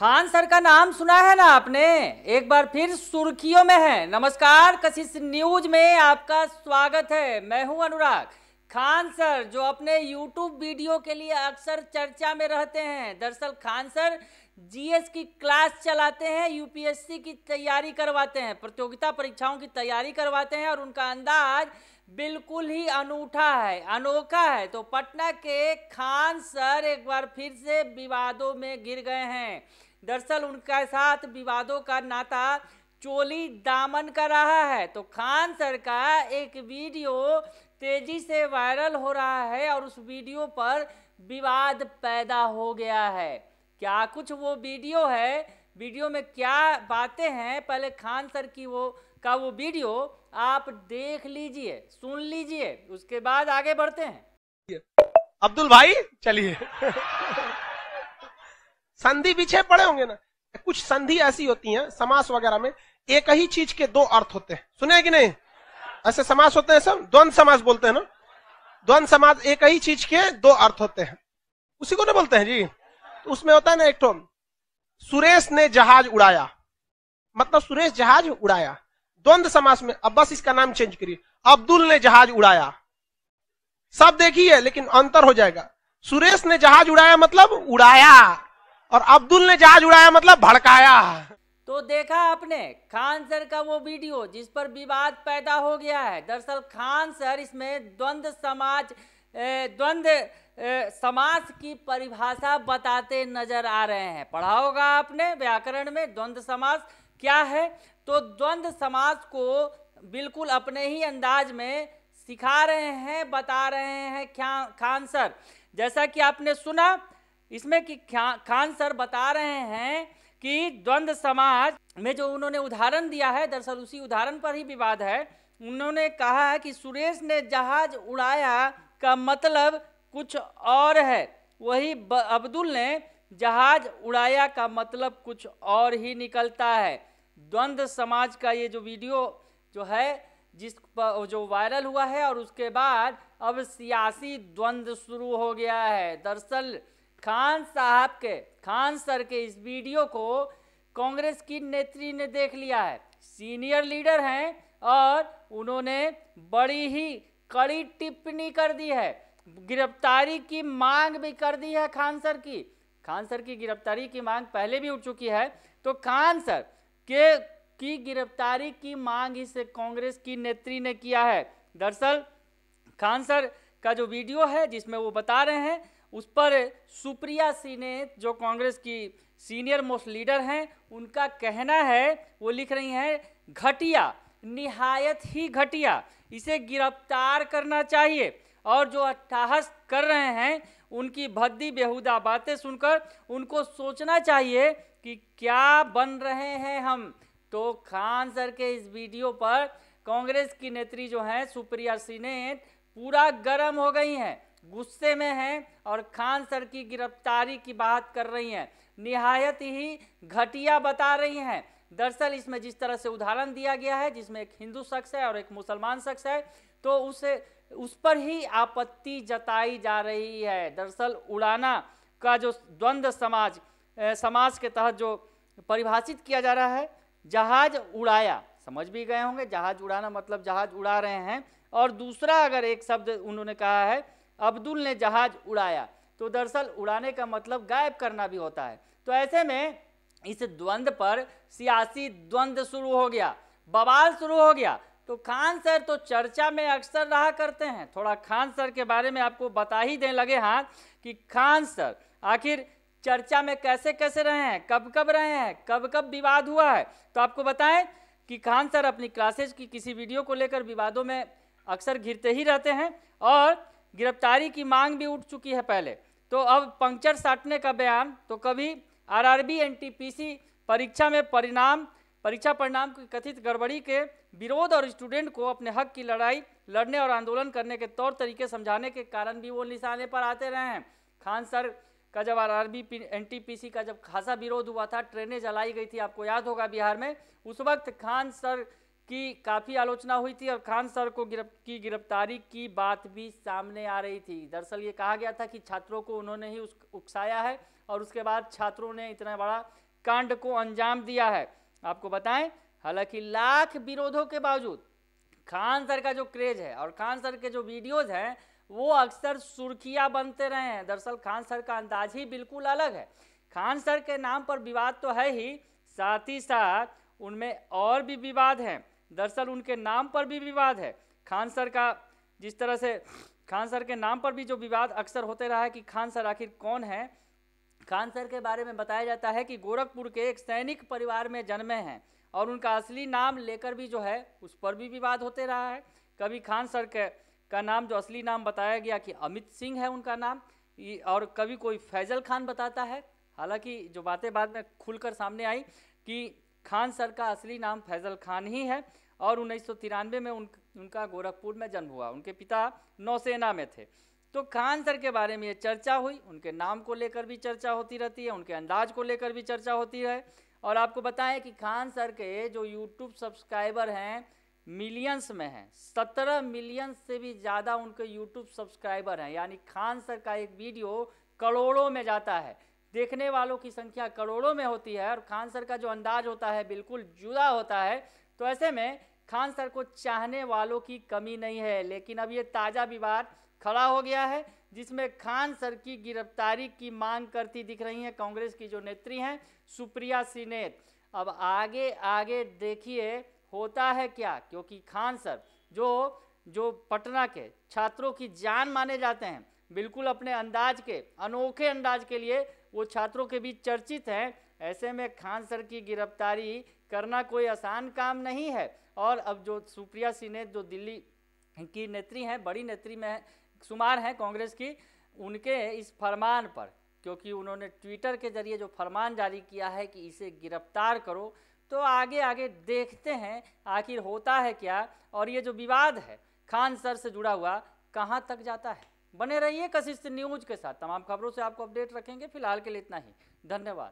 Khan sir का नाम सुना है ना आपने एक बार फिर सुर्खियों में है नमस्कार कशिश न्यूज में आपका स्वागत है मैं हूं अनुराग खान सर जो अपने यूट्यूब वीडियो के लिए अक्सर चर्चा में रहते हैं दरअसल खान सर जीएस की क्लास चलाते हैं यूपीएससी की तैयारी करवाते हैं प्रतियोगिता परीक्षाओं की तैयारी करवाते हैं और उनका अंदाज बिल्कुल ही अनूठा है अनोखा है तो पटना के खान सर एक बार फिर से विवादों में गिर गए हैं दरअसल उनके साथ विवादों का नाता चोली दामन का रहा है तो खान सर का एक वीडियो तेजी से वायरल हो रहा है और उस वीडियो पर विवाद पैदा हो गया है क्या कुछ वो वीडियो है वीडियो में क्या बातें हैं पहले खान सर की वो का वो वीडियो आप देख लीजिए सुन लीजिए उसके बाद आगे बढ़ते हैं अब्दुल भाई चलिए संधि पीछे पड़े होंगे ना कुछ संधि ऐसी होती हैं समास वगैरह में एक ही चीज के दो अर्थ होते हैं सुने कि नहीं ऐसे समास होते हैं सब द्वंद समास बोलते हैं ना द्वंद समास एक ही चीज के दो अर्थ होते हैं उसी को ना बोलते हैं जी तो उसमें होता है ना एक तो सुरेश ने जहाज उड़ाया मतलब सुरेश जहाज उड़ाया द्वंद समास में अब बस इसका नाम चेंज करिए अब्दुल ने जहाज उड़ाया सब देखिए लेकिन अंतर हो जाएगा सुरेश ने जहाज उड़ाया मतलब उड़ाया और अब्दुल ने जहाज उड़ाया मतलब भड़काया तो देखा आपने खान सर का वो वीडियो जिस पर विवाद पैदा हो गया है दरअसल खान सर इसमें द्वंद समाज द्वंद समाज की परिभाषा बताते नजर आ रहे हैं पढ़ा होगा आपने व्याकरण में द्वंद समाज क्या है तो द्वंद समाज को बिल्कुल अपने ही अंदाज में सिखा रहे हैं बता रहे हैं खान सर जैसा कि आपने सुना इसमें कि खान सर बता रहे हैं कि द्वंद समाज में जो उन्होंने उदाहरण दिया है दरअसल उसी उदाहरण पर ही विवाद है उन्होंने कहा है कि सुरेश ने जहाज उड़ाया का मतलब कुछ और है वही अब्दुल ने जहाज उड़ाया का मतलब कुछ और ही निकलता है द्वंद्व समाज का ये जो वीडियो जो है जिस पर जो वायरल हुआ है और उसके बाद अब सियासी द्वंद्व शुरू हो गया है दरअसल खान साहब के खान सर के इस वीडियो को कांग्रेस की नेत्री ने देख लिया है सीनियर लीडर हैं और उन्होंने बड़ी ही कड़ी टिप्पणी कर दी है गिरफ्तारी की मांग भी कर दी है खान सर की खान सर की गिरफ्तारी की मांग पहले भी उठ चुकी है तो खान सर के की गिरफ्तारी की मांग इस कांग्रेस की नेत्री ने किया है दरअसल खान सर का जो वीडियो है जिसमें वो बता रहे हैं उस पर सुप्रिया सिंह जो कांग्रेस की सीनियर मोस्ट लीडर हैं उनका कहना है वो लिख रही हैं घटिया निहायत ही घटिया इसे गिरफ्तार करना चाहिए और जो अट्ठाहस कर रहे हैं उनकी भद्दी बेहुदा बातें सुनकर उनको सोचना चाहिए कि क्या बन रहे हैं हम तो खान सर के इस वीडियो पर कांग्रेस की नेत्री जो हैं सुप्रिया सिंह पूरा गर्म हो गई हैं गुस्से में हैं और खान सर की गिरफ्तारी की बात कर रही हैं निहायत ही घटिया बता रही हैं दरअसल इसमें जिस तरह से उदाहरण दिया गया है जिसमें एक हिंदू शख्स है और एक मुसलमान शख्स है तो उसे उस पर ही आपत्ति जताई जा रही है दरअसल उड़ाना का जो द्वंद्व समाज समाज के तहत जो परिभाषित किया जा रहा है जहाज उड़ाया समझ भी गए होंगे जहाज उड़ाना मतलब जहाज उड़ा रहे हैं और दूसरा अगर एक शब्द उन्होंने कहा है अब्दुल ने जहाज उड़ाया तो दरअसल उड़ाने का मतलब गायब करना भी होता है तो ऐसे में इस द्वंद पर सियासी द्वंद शुरू हो गया बवाल शुरू हो गया तो खान सर तो चर्चा में अक्सर रहा करते हैं थोड़ा खान सर के बारे में आपको बता ही दें लगे हाथ कि खान सर आखिर चर्चा में कैसे कैसे रहे हैं कब कब रहे हैं कब कब विवाद हुआ है तो आपको बताएं कि खान सर अपनी क्लासेज की किसी वीडियो को लेकर विवादों में अक्सर घिरते ही रहते हैं और गिरफ्तारी की मांग भी उठ चुकी है पहले तो अब पंक्चर साटने का बयान तो कभी आरआरबी एनटीपीसी परीक्षा में परिणाम परीक्षा परिणाम की कथित गड़बड़ी के विरोध और स्टूडेंट को अपने हक की लड़ाई लड़ने और आंदोलन करने के तौर तरीके समझाने के कारण भी वो निशाने पर आते रहे हैं खान सर का जब आर आर सी का जब खासा विरोध हुआ था ट्रेनें जलाई गई थी आपको याद होगा बिहार में उस वक्त खान सर की काफ़ी आलोचना हुई थी और खान सर को गिरफ की गिरफ्तारी की बात भी सामने आ रही थी दरअसल ये कहा गया था कि छात्रों को उन्होंने ही उस उकसाया है और उसके बाद छात्रों ने इतना बड़ा कांड को अंजाम दिया है आपको बताएं हालांकि लाख विरोधों के बावजूद खान सर का जो क्रेज है और खान सर के जो वीडियोज हैं वो अक्सर सुर्खियाँ बनते रहे हैं दरअसल खान सर का अंदाज ही बिल्कुल अलग है खान सर के नाम पर विवाद तो है ही साथ ही साथ उनमें और भी विवाद हैं दरअसल उनके नाम पर भी विवाद है खान सर का जिस तरह से खान सर के नाम पर भी जो विवाद अक्सर होते रहा है कि खान सर आखिर कौन है खान सर के बारे में बताया जाता है कि गोरखपुर के एक सैनिक परिवार में जन्मे हैं और उनका असली नाम लेकर भी जो है उस पर भी विवाद होते रहा है कभी खान सर के का नाम जो असली नाम बताया गया कि अमित सिंह है उनका नाम और कभी कोई फैजल खान बताता है हालांकि जो बातें बाद में खुलकर सामने आई कि खान सर का असली नाम फैज़ल खान ही है और उन्नीस में उन उनका गोरखपुर में जन्म हुआ उनके पिता नौसेना में थे तो खान सर के बारे में ये चर्चा हुई उनके नाम को लेकर भी चर्चा होती रहती है उनके अंदाज को लेकर भी चर्चा होती है और आपको बताएं कि खान सर के जो यूट्यूब सब्सक्राइबर हैं मिलियंस में हैं सत्रह मिलियंस से भी ज़्यादा उनके यूट्यूब सब्सक्राइबर हैं यानी खान सर का एक वीडियो करोड़ों में जाता है देखने वालों की संख्या करोड़ों में होती है और खान सर का जो अंदाज होता है बिल्कुल जुदा होता है तो ऐसे में खान सर को चाहने वालों की कमी नहीं है लेकिन अब ये ताज़ा विवाद खड़ा हो गया है जिसमें खान सर की गिरफ्तारी की मांग करती दिख रही हैं कांग्रेस की जो नेत्री हैं सुप्रिया सिनेत अब आगे आगे देखिए होता है क्या क्योंकि खान सर जो जो पटना के छात्रों की जान माने जाते हैं बिल्कुल अपने अंदाज के अनोखे अंदाज के लिए वो छात्रों के बीच चर्चित हैं ऐसे में खान सर की गिरफ्तारी करना कोई आसान काम नहीं है और अब जो सुप्रिया सिंह ने जो दिल्ली की नेत्री हैं बड़ी नेत्री में शुमार हैं कांग्रेस की उनके इस फरमान पर क्योंकि उन्होंने ट्विटर के जरिए जो फरमान जारी किया है कि इसे गिरफ्तार करो तो आगे आगे देखते हैं आखिर होता है क्या और ये जो विवाद है खान सर से जुड़ा हुआ कहाँ तक जाता है बने रहिए कशिश न्यूज के साथ तमाम खबरों से आपको अपडेट रखेंगे फिलहाल के लिए इतना ही धन्यवाद